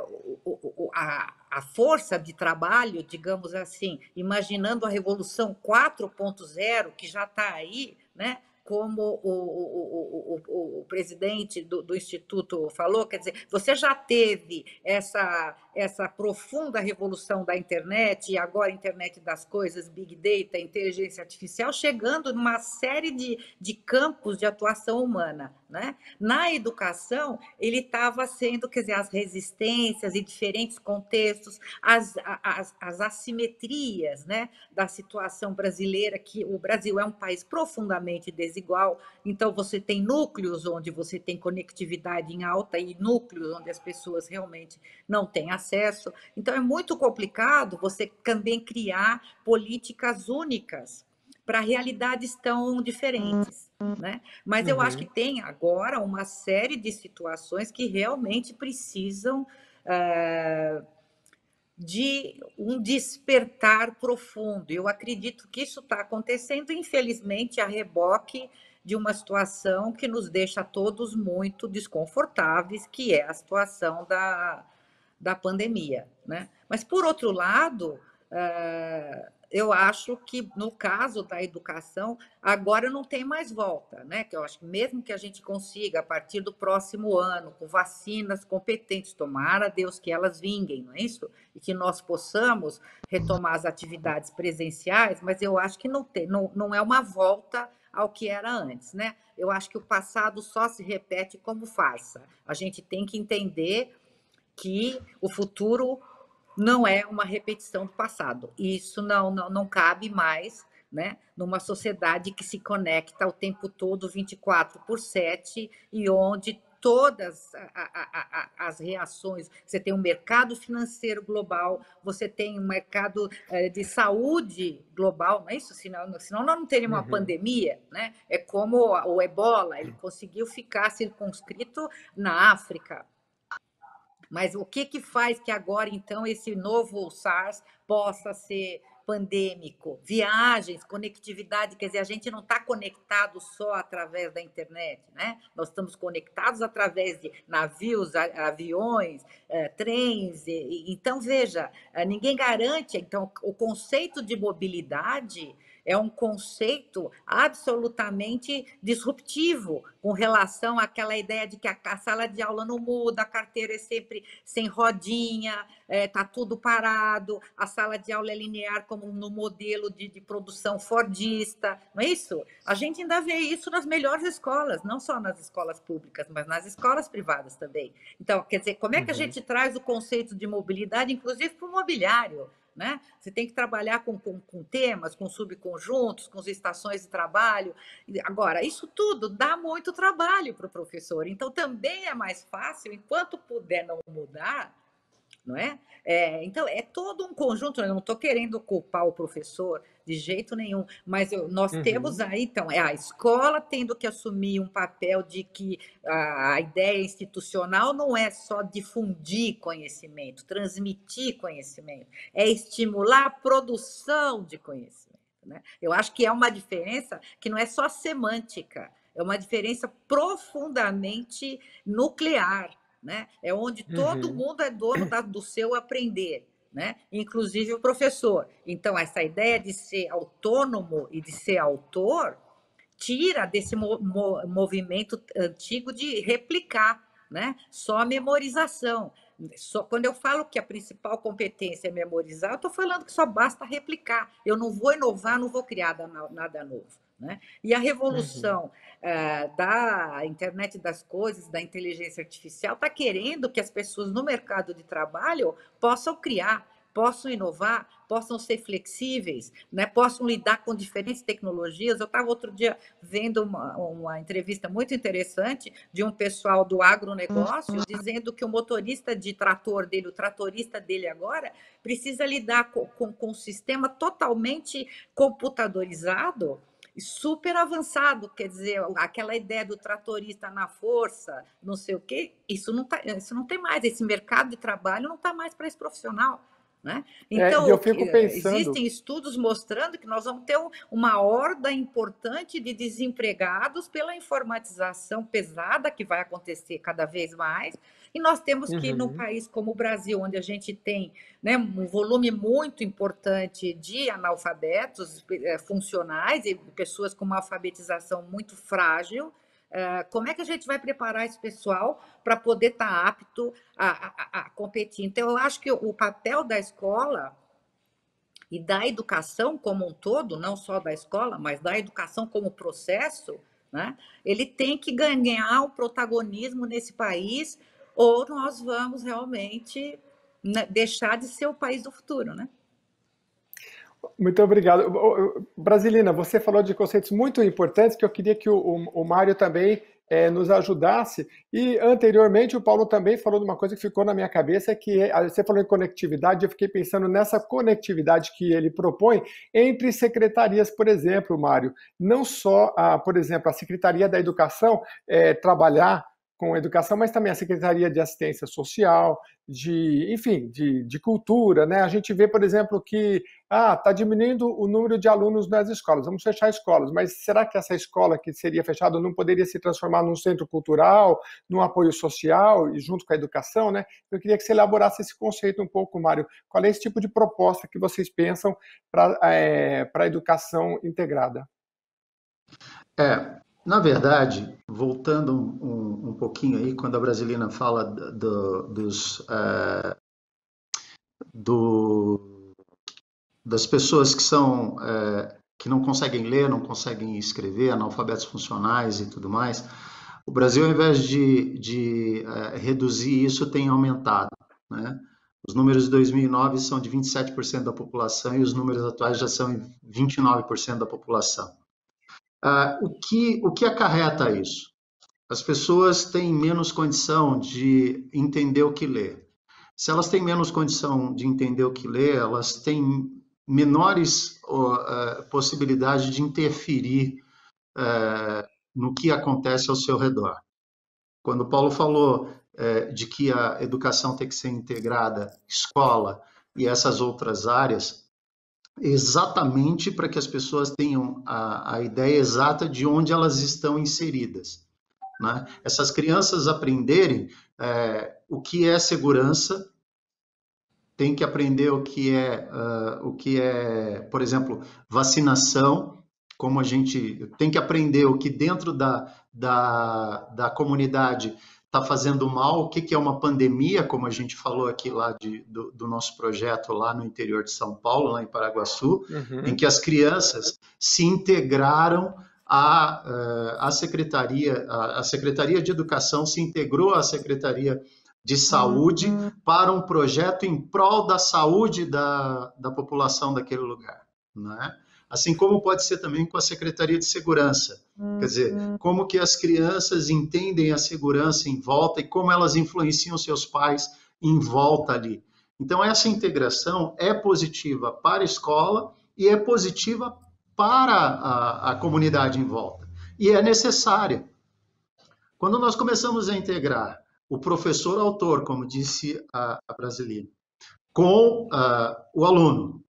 a, força de trabalho, digamos assim, imaginando a Revolução 4.0, que já está aí, né? como o, o, o, o presidente do, do, Instituto falou, quer dizer, você já teve essa essa profunda revolução da internet, e agora internet das coisas, big data, inteligência artificial, chegando numa série de, de campos de atuação humana. Né? Na educação, ele estava sendo, quer dizer, as resistências em diferentes contextos, as, as, as assimetrias né, da situação brasileira, que o Brasil é um país profundamente desigual, então você tem núcleos onde você tem conectividade em alta e núcleos onde as pessoas realmente não têm acesso acesso. Então, é muito complicado você também criar políticas únicas para realidades tão diferentes. Né? Mas eu acho uhum. que tem agora uma série de situações que realmente precisam eh, de um despertar profundo. Eu acredito que isso está acontecendo, infelizmente, a reboque de uma situação que nos deixa todos muito desconfortáveis, que é a situação da, da pandemia. Né? Mas, por outro lado, eh, eu acho que, no caso da educação, agora não tem mais volta, né? que eu acho que mesmo que a gente consiga, a partir do próximo ano, com vacinas competentes, tomara Deus que elas vinguem, não é isso? E que nós possamos retomar as atividades presenciais, mas eu acho que não, tem, não, não é uma volta ao que era antes, né? Eu acho que o passado só se repete como farsa. A gente tem que entender que o futuro não é uma repetição do passado. Isso não, não, não cabe mais né? numa sociedade que se conecta o tempo todo, 24 por 7, e onde todas a, a, a, as reações. Você tem um mercado financeiro global, você tem um mercado eh, de saúde global, não é isso? Senão, senão nós não teríamos uhum. uma pandemia, né? É como o ebola, ele uhum. conseguiu ficar circunscrito na África, mas o que, que faz que agora, então, esse novo SARS possa ser pandêmico? Viagens, conectividade, quer dizer, a gente não está conectado só através da internet, né? Nós estamos conectados através de navios, aviões, eh, trens. E, então, veja, eh, ninguém garante, então, o conceito de mobilidade é um conceito absolutamente disruptivo com relação àquela ideia de que a sala de aula não muda, a carteira é sempre sem rodinha, está é, tá tudo parado, a sala de aula é linear como no modelo de, de produção fordista, não é isso? A gente ainda vê isso nas melhores escolas, não só nas escolas públicas, mas nas escolas privadas também. Então, quer dizer, como é que a uhum. gente traz o conceito de mobilidade, inclusive para o mobiliário? Né? Você tem que trabalhar com, com, com temas, com subconjuntos, com as estações de trabalho. Agora, isso tudo dá muito trabalho para o professor. Então, também é mais fácil, enquanto puder não mudar, não é? é então, é todo um conjunto, eu não estou querendo culpar o professor de jeito nenhum, mas eu, nós uhum. temos aí, então, é a escola tendo que assumir um papel de que a, a ideia institucional não é só difundir conhecimento, transmitir conhecimento, é estimular a produção de conhecimento. Né? Eu acho que é uma diferença que não é só semântica, é uma diferença profundamente nuclear né? É onde todo uhum. mundo é dono da, do seu aprender, né? Inclusive o professor. Então essa ideia de ser autônomo e de ser autor tira desse mo mo movimento antigo de replicar, né? Só memorização. Só, quando eu falo que a principal competência é memorizar, eu estou falando que só basta replicar. Eu não vou inovar, não vou criar nada novo. Né? E a uhum. revolução uhum. da internet das coisas, da inteligência artificial, está querendo que as pessoas no mercado de trabalho possam criar, possam inovar, possam ser flexíveis, né? possam lidar com diferentes tecnologias. Eu estava outro dia vendo uma, uma, entrevista muito interessante de um pessoal do agronegócio uhum. dizendo que o motorista de trator dele, o tratorista dele agora, precisa lidar com, com, com um sistema totalmente computadorizado super avançado, quer dizer, aquela ideia do tratorista na força, não sei o quê, isso não, tá, isso não tem mais, esse mercado de trabalho não está mais para esse profissional. Né? É, então, é, pensando... existem estudos mostrando que nós vamos ter uma horda importante de desempregados pela informatização pesada que vai acontecer cada vez mais. E nós temos que, uhum. num país como o Brasil, onde a gente tem né, um volume muito importante de analfabetos eh, funcionais e pessoas com uma alfabetização muito frágil, é, como é que a gente vai preparar esse pessoal para poder estar tá apto a, a, a competir? Então, eu acho que o papel da escola e da educação como um todo, não só da escola, mas da educação como processo, né? ele tem que ganhar o protagonismo nesse país, ou nós vamos realmente né, deixar de ser o país do futuro, né? Muito obrigado. Brasilina, você falou de conceitos muito importantes que eu queria que o, o, o Mário também é, nos ajudasse. E anteriormente o Paulo também falou de uma coisa que ficou na minha cabeça, é que ah, você falou em conectividade, eu fiquei pensando nessa conectividade que ele propõe entre secretarias, por exemplo, Mário. Não só, a, por exemplo, a Secretaria da Educação é, trabalhar com educação, mas também a Secretaria de Assistência Social, de, enfim, de, de cultura, né? A gente vê, por exemplo, que ah, está diminuindo o número de alunos nas escolas, vamos fechar escolas, mas será que essa escola que seria fechada não poderia se transformar num centro cultural, num apoio social e junto com a educação, né? Eu queria que você elaborasse esse conceito um pouco, Mário. Qual é esse tipo de proposta que vocês pensam para é, eh, a educação integrada? É, na verdade, voltando um, um pouquinho aí, quando a Brasilina fala do, dos, é, do, das pessoas que são é, que não conseguem ler, não conseguem escrever, analfabetos funcionais e tudo mais, o Brasil, ao invés de, de é, reduzir isso, tem aumentado, né? Os números de 2009 são de 27% da população e os números atuais já são 29% da população. Ah, o, que, o que acarreta isso? As pessoas têm menos condição de entender o que lê. Se elas têm menos condição de entender o que lê, elas têm menores uh, ah, possibilidades de interferir uh, no que acontece ao seu redor. Quando Paulo falou uh, de que a educação tem que ser integrada, escola e essas outras áreas, exatamente para que as pessoas tenham a, a ideia exata de onde elas estão inseridas. Né? Essas crianças aprenderem é, o que é segurança, tem que aprender o que é, uh, o que é, por exemplo, vacinação, como a gente tem que aprender o que dentro da, da, da comunidade está fazendo mal, o que, que, é uma pandemia, como a gente falou aqui lá de, do, do, nosso projeto lá no interior de São Paulo, lá em Paraguaçu, uhum. em que as crianças se integraram à, eh, à secretaria, a secretaria de educação se integrou à secretaria de saúde uhum. para um projeto em prol da saúde da, da população daquele lugar, né? assim como pode ser também com a Secretaria de Segurança. Uhum. Quer dizer, uhum. como que as crianças entendem a segurança em volta e como elas influenciam seus pais em volta ali. Então, essa integração é positiva para a escola e é positiva para a, a comunidade em volta. E é necessária. Quando nós começamos a integrar o professor autor, como disse a, a com uh, o aluno,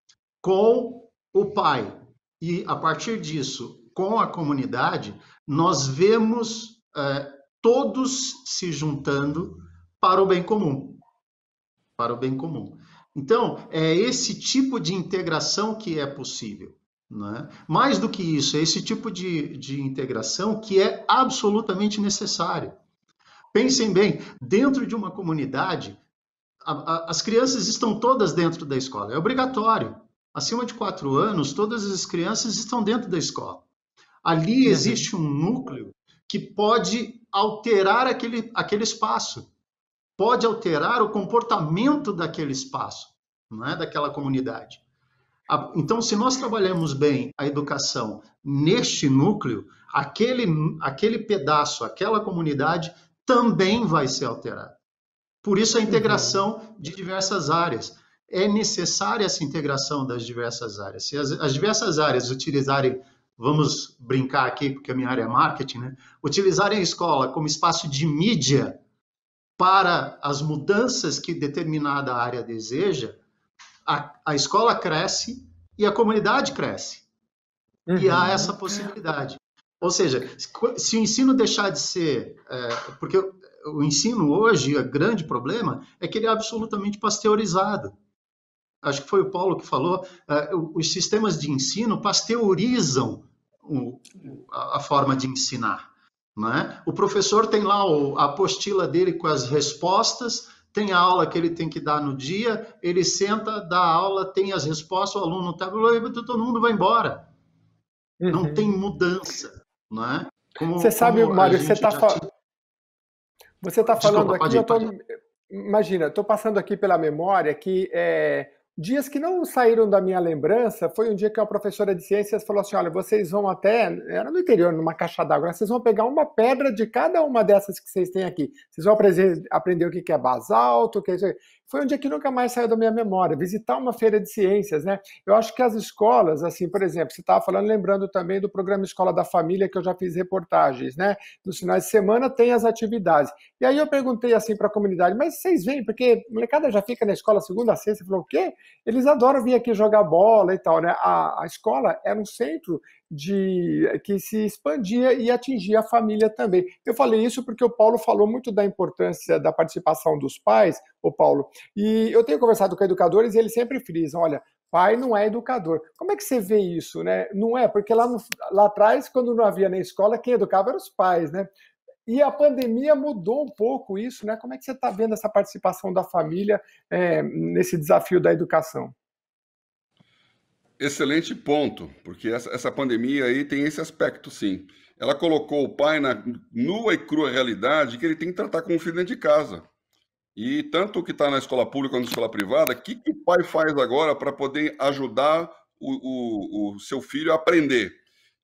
com o pai, e a partir disso, com a comunidade, nós vemos é, todos se juntando para o bem comum. Para o bem comum. Então, é esse tipo de integração que é possível. Né? Mais do que isso, é esse tipo de, de integração que é absolutamente necessário. Pensem bem, dentro de uma comunidade, a, a, as crianças estão todas dentro da escola, é obrigatório acima de quatro anos, todas as crianças estão dentro da escola. Ali uhum. existe um núcleo que pode alterar aquele, aquele espaço, pode alterar o comportamento daquele espaço, não é? daquela comunidade. Então, se nós trabalhamos bem a educação neste núcleo, aquele, aquele pedaço, aquela comunidade também vai ser alterada. Por isso, a integração uhum. de diversas áreas é necessária essa integração das diversas áreas. Se as, as, diversas áreas utilizarem, vamos brincar aqui, porque a minha área é marketing, né? utilizarem a escola como espaço de mídia para as mudanças que determinada área deseja, a, a escola cresce e a comunidade cresce. Uhum. E há uhum. essa possibilidade. Ou seja, se o ensino deixar de ser. É, porque o ensino hoje, o grande problema é que ele é absolutamente pasteurizado acho que foi o Paulo que falou, uh, os sistemas de ensino pasteurizam o, a, forma de ensinar. Né? O professor tem lá o, a apostila dele com as respostas, tem a aula que ele tem que dar no dia, ele senta, dá a aula, tem as respostas, o aluno está, todo mundo vai embora. Uhum. Não tem mudança. Né? Como, você sabe, Mário, você está tá falando aqui, ir, eu tô... imagina, estou passando aqui pela memória que é, Dias que não saíram da minha lembrança foi um dia que uma professora de ciências falou assim: olha, vocês vão até, era no interior, numa caixa d'água, né, vocês vão pegar uma pedra de cada uma dessas que vocês têm aqui. Vocês vão aprender o que é basalto, o que é isso foi um dia é que nunca mais saiu da minha memória, visitar uma feira de ciências, né? Eu acho que as escolas, assim, por exemplo, você estava falando, lembrando também do programa Escola da Família, que eu já fiz reportagens, né? Nos finais de semana tem as atividades. E aí eu perguntei, assim, para a comunidade, mas vocês vêm, porque a molecada já fica na escola segunda a sexta, falou, o quê? Eles adoram vir aqui jogar bola e tal, né? A, a escola era um centro de eh, que se expandia e atingia a família também. Eu falei isso porque o Paulo falou muito da importância da participação dos pais, o Paulo. E eu tenho conversado com educadores e eles sempre frisam, olha, pai não é educador. Como é que você vê isso, né? Não é, porque lá, no, lá atrás, quando não havia nem escola, quem educava eram os pais, né? E a pandemia mudou um pouco isso, né? Como é que você está vendo essa participação da família é, nesse desafio da educação? Excelente ponto, porque essa, essa pandemia aí tem esse aspecto, sim. Ela colocou o pai na nua e crua realidade que ele tem que tratar com o filho dentro de casa. E tanto que está na escola pública quanto na escola privada, o que, que o pai faz agora para poder ajudar o, o, o seu filho a aprender?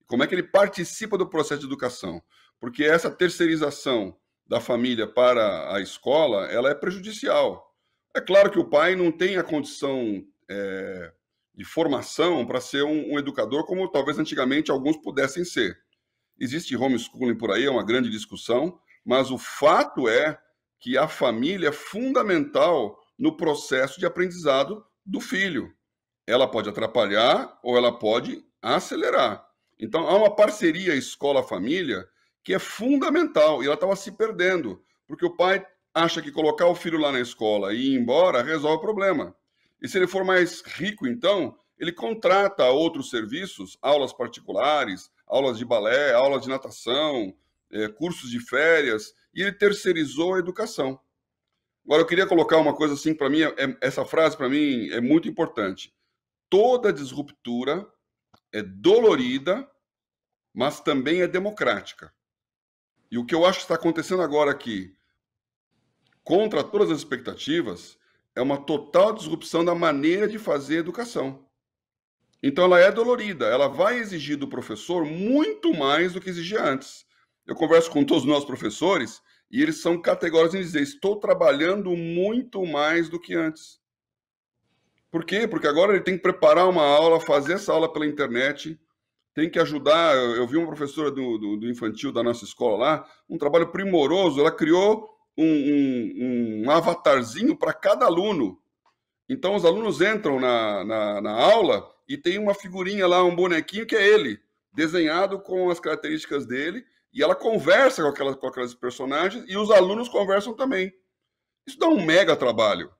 Como é que ele participa do processo de educação? Porque essa terceirização da família para a escola, ela é prejudicial. É claro que o pai não tem a condição é, de formação para ser um, um, educador, como talvez antigamente alguns pudessem ser. Existe homeschooling por aí, é uma grande discussão, mas o fato é que a família é fundamental no processo de aprendizado do filho. Ela pode atrapalhar ou ela pode acelerar. Então, há uma parceria escola-família que é fundamental e ela estava se perdendo, porque o pai acha que colocar o filho lá na escola e ir embora resolve o problema. E se ele for mais rico, então, ele contrata outros serviços, aulas particulares, aulas de balé, aulas de natação, é, cursos de férias, e ele terceirizou a educação. Agora, eu queria colocar uma coisa assim, para mim, é, é, essa frase para mim é muito importante. Toda disruptura é dolorida, mas também é democrática. E o que eu acho que está acontecendo agora aqui, contra todas as expectativas, é uma total disrupção da maneira de fazer educação. Então ela é dolorida, ela vai exigir do professor muito mais do que exigia antes. Eu converso com todos os nossos professores e eles são categóricos em dizer: estou trabalhando muito mais do que antes. Por quê? Porque agora ele tem que preparar uma aula, fazer essa aula pela internet, tem que ajudar. Eu vi uma professora do, do, do infantil da nossa escola lá, um trabalho primoroso, ela criou um, um, um avatarzinho para cada aluno. Então os alunos entram na, na, na, aula e tem uma figurinha lá, um bonequinho que é ele, desenhado com as características dele, e ela conversa com aquelas, com aquelas personagens e os alunos conversam também. Isso dá um mega trabalho.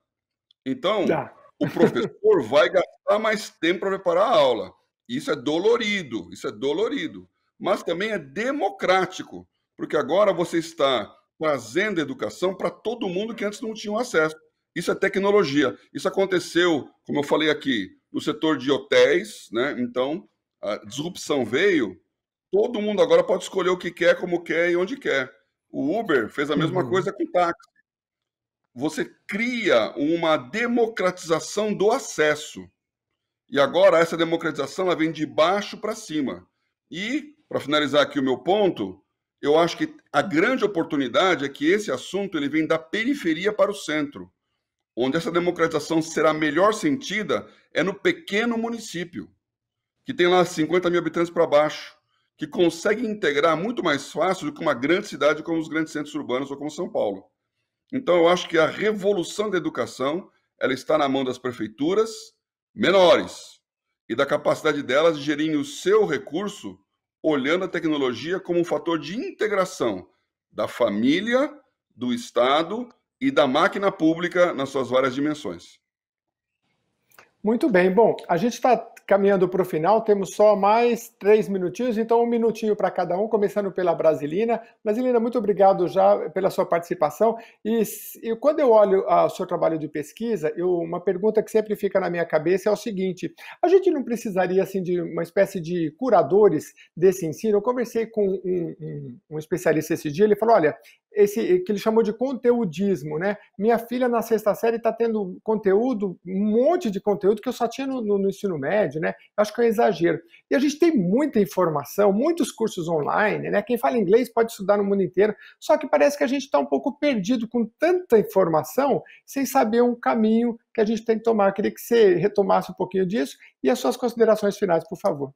Então, tá. o professor vai gastar mais tempo para preparar a aula. Isso é dolorido, isso é dolorido. Mas também é democrático, porque agora você está trazendo educação para todo mundo que antes não tinha acesso. Isso é tecnologia. Isso aconteceu, como eu falei aqui, no setor de hotéis, né? Então, a disrupção veio, todo mundo agora pode escolher o que quer, como quer e onde quer. O Uber fez a mesma uhum. coisa com o táxi. Você cria uma democratização do acesso. E agora essa democratização ela vem de baixo para cima. E, para finalizar aqui o meu ponto, eu acho que a grande oportunidade é que esse assunto ele vem da periferia para o centro, onde essa democratização será melhor sentida é no pequeno município, que tem lá 50 mil habitantes para baixo, que consegue integrar muito mais fácil do que uma grande cidade como os grandes centros urbanos ou como São Paulo. Então eu acho que a revolução da educação ela está na mão das prefeituras menores e da capacidade delas de gerir o seu recurso olhando a tecnologia como um fator de integração da família, do Estado e da máquina pública nas suas várias dimensões. Muito bem. Bom, a gente está caminhando para o final, temos só mais três minutinhos, então um minutinho para cada um, começando pela Brasilina. Brasilina, muito obrigado já pela sua participação. E, e quando eu olho ah, o seu trabalho de pesquisa, eu, uma pergunta que sempre fica na minha cabeça é o seguinte: a gente não precisaria assim de uma espécie de curadores desse ensino? Eu conversei com um, um, um especialista esse dia, ele falou: olha, esse que ele chamou de conteudismo, né? Minha filha na sexta série está tendo conteúdo, um monte de conteúdo que eu só tinha no, no, no ensino médio, né? Eu acho que é um exagero. E a gente tem muita informação, muitos cursos online, né? Quem fala inglês pode estudar no mundo inteiro, só que parece que a gente está um pouco perdido com tanta informação, sem saber um caminho que a gente tem que tomar. Eu queria que você retomasse um pouquinho disso e as suas considerações finais, por favor.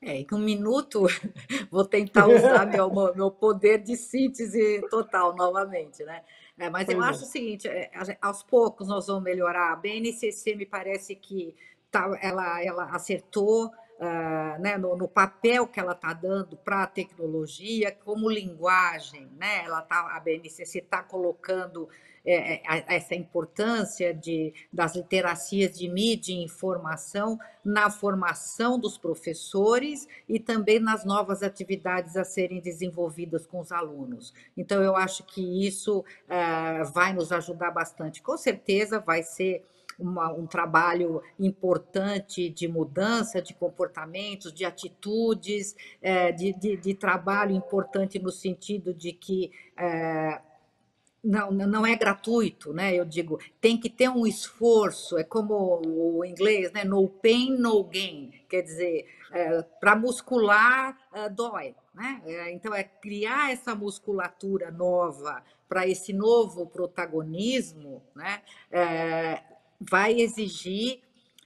É, em um minuto, vou tentar usar meu, meu poder de síntese total novamente, né? É, mas pois eu é. acho o seguinte, é, aos poucos nós vamos melhorar. A BNCC me parece que tá, ela, ela acertou uh, né, no, no, papel que ela está dando para a tecnologia como linguagem. Né? Ela tá, a BNCC está colocando é, é essa importância de, das literacias de mídia e informação na formação dos professores e também nas novas atividades a serem desenvolvidas com os alunos. Então, eu acho que isso é, vai nos ajudar bastante. Com certeza, vai ser. Uma, um trabalho importante de mudança de comportamentos, de atitudes, é, de, de, de, trabalho importante no sentido de que é, não, não é gratuito, né? Eu digo, tem que ter um esforço, é como o inglês, né? No pain, no gain. Quer dizer, é, para muscular é, dói, né? É, então, é criar essa musculatura nova para esse novo protagonismo, né? É, vai exigir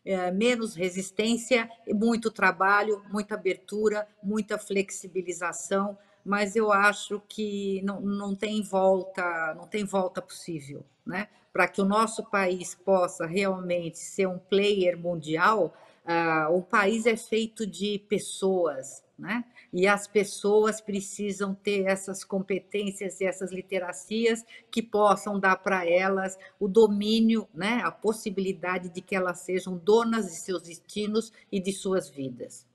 é, menos resistência, muito trabalho, muita abertura, muita flexibilização mas eu acho que não, não tem volta, não tem volta possível, né? Para que o nosso país possa realmente ser um player mundial, uh, o país é feito de pessoas, né? E as pessoas precisam ter essas competências e essas literacias que possam dar para elas o domínio, né? A possibilidade de que elas sejam donas de seus destinos e de suas vidas.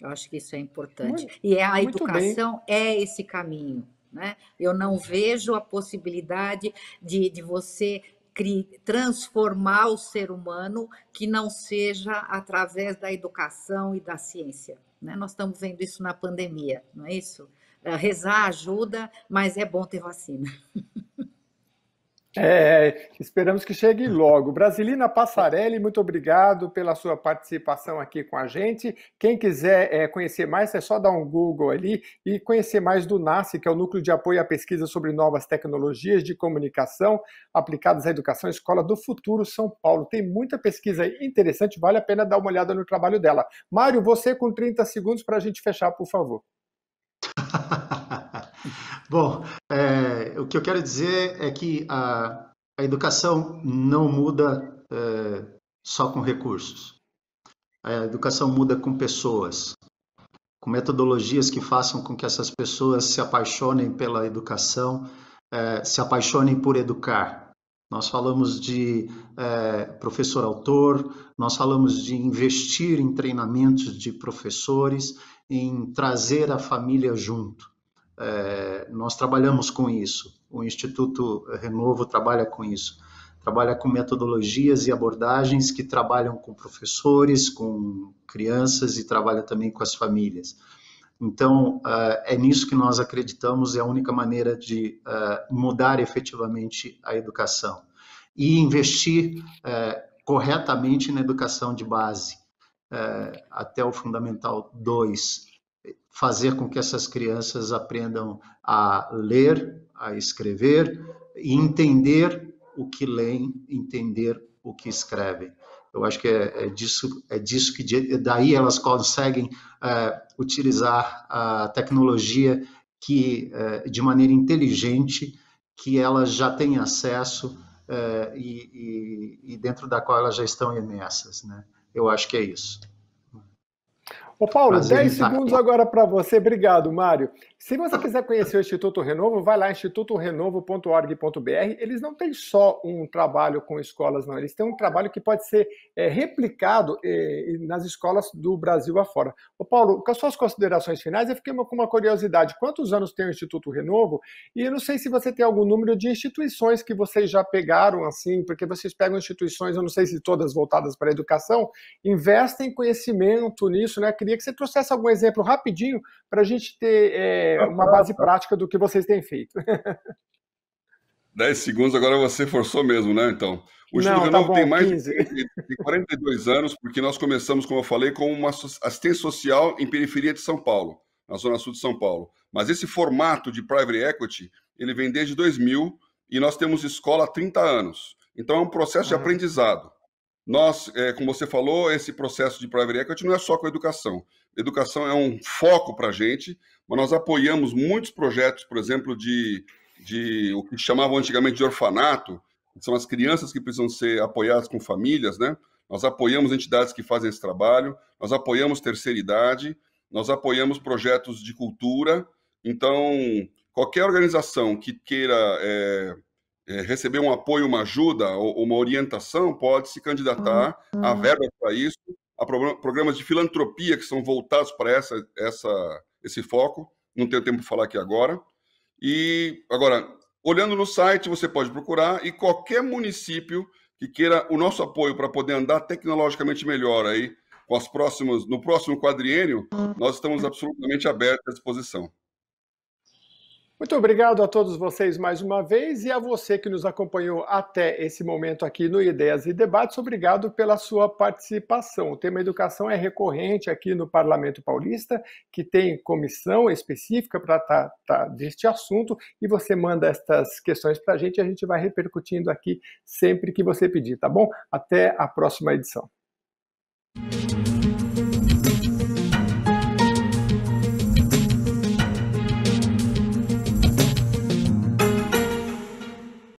Eu acho que isso é importante. Muito, e é a educação bem. é esse caminho. Né? Eu não vejo a possibilidade de, de você transformar o ser humano que não seja através da educação e da ciência. Né? Nós estamos vendo isso na pandemia, não é isso? Eh, rezar ajuda, mas é bom ter vacina. É, é, esperamos que chegue logo. Brasilina Passarelli, muito obrigado pela sua participação aqui com a gente. Quem quiser é, conhecer mais, é só dar um Google ali e conhecer mais do NASC, que é o Núcleo de Apoio à Pesquisa sobre Novas Tecnologias de Comunicação Aplicadas à Educação Escola do Futuro São Paulo. Tem muita pesquisa interessante, vale a pena dar uma olhada no trabalho dela. Mário, você com 30 segundos para a gente fechar, por favor. Bom, é, o que eu quero dizer é que a, a educação não muda é, só com recursos. A educação muda com pessoas, com metodologias que façam com que essas pessoas se apaixonem pela educação, é, se apaixonem por educar. Nós falamos de é, professor-autor, nós falamos de investir em treinamentos de professores, em trazer a família junto. É, nós trabalhamos com isso, o Instituto Renovo trabalha com isso. Trabalha com metodologias e abordagens que trabalham com professores, com crianças e trabalha também com as famílias. Então, é, é nisso que nós acreditamos, é a única maneira de é, mudar efetivamente a educação. E investir é, corretamente na educação de base, até o Fundamental 2 fazer com que essas crianças aprendam a ler, a escrever e entender o que leem, entender o que escrevem. Eu acho que é, é disso, é disso que de, daí elas conseguem é, utilizar a tecnologia que é, de maneira inteligente que elas já têm acesso é, e, e, e dentro da qual elas já estão imersas, né? Eu acho que é isso. Ô Paulo, Prazer 10 segundos aqui. agora para você. Obrigado, Mário. Se você quiser conhecer o Instituto Renovo, vai lá institutorenovo.org.br. Eles não têm só um trabalho com escolas, não. Eles têm um trabalho que pode ser é, replicado é, nas escolas do Brasil afora. Ô Paulo, com as suas considerações finais, eu fiquei com uma curiosidade. Quantos anos tem o Instituto Renovo? E eu não sei se você tem algum número de instituições que vocês já pegaram, assim, porque vocês pegam instituições, eu não sei se todas voltadas para a educação, investem conhecimento nisso, né? Que queria que você trouxesse algum exemplo rapidinho para a gente ter é, uma base prática do que vocês têm feito. 10 segundos, agora você forçou mesmo, né? Então, o Instituto Não, tá bom, tem mais 15. de 42 anos, porque nós começamos, como eu falei, com uma assistência social em periferia de São Paulo, na zona sul de São Paulo. Mas esse formato de private equity, ele vem desde 2000 e nós temos escola há 30 anos. Então, é um processo de aprendizado. Nós, é, como você falou, esse processo de private equity não é só com a educação. Educação é um foco para a gente, mas nós apoiamos muitos projetos, por exemplo, de, de o que chamavam antigamente de orfanato, que são as crianças que precisam ser apoiadas com famílias, né? Nós apoiamos entidades que fazem esse trabalho, nós apoiamos terceira idade, nós apoiamos projetos de cultura. Então, qualquer organização que queira é, é, receber um apoio, uma ajuda ou uma orientação, pode se candidatar uhum. a verba para isso, a programas de filantropia que são voltados para essa, essa, esse foco. Não tenho tempo para falar aqui agora. E agora, olhando no site, você pode procurar e qualquer município que queira o nosso apoio para poder andar tecnologicamente melhor aí com as próximas, no próximo quadriênio, nós estamos absolutamente abertos à disposição. Muito obrigado a todos vocês mais uma vez e a você que nos acompanhou até esse momento aqui no Ideias e Debates, obrigado pela sua participação. O tema educação é recorrente aqui no Parlamento Paulista, que tem comissão específica para tratar deste assunto e você manda estas questões para a gente e a gente vai repercutindo aqui sempre que você pedir, tá bom? Até a próxima edição.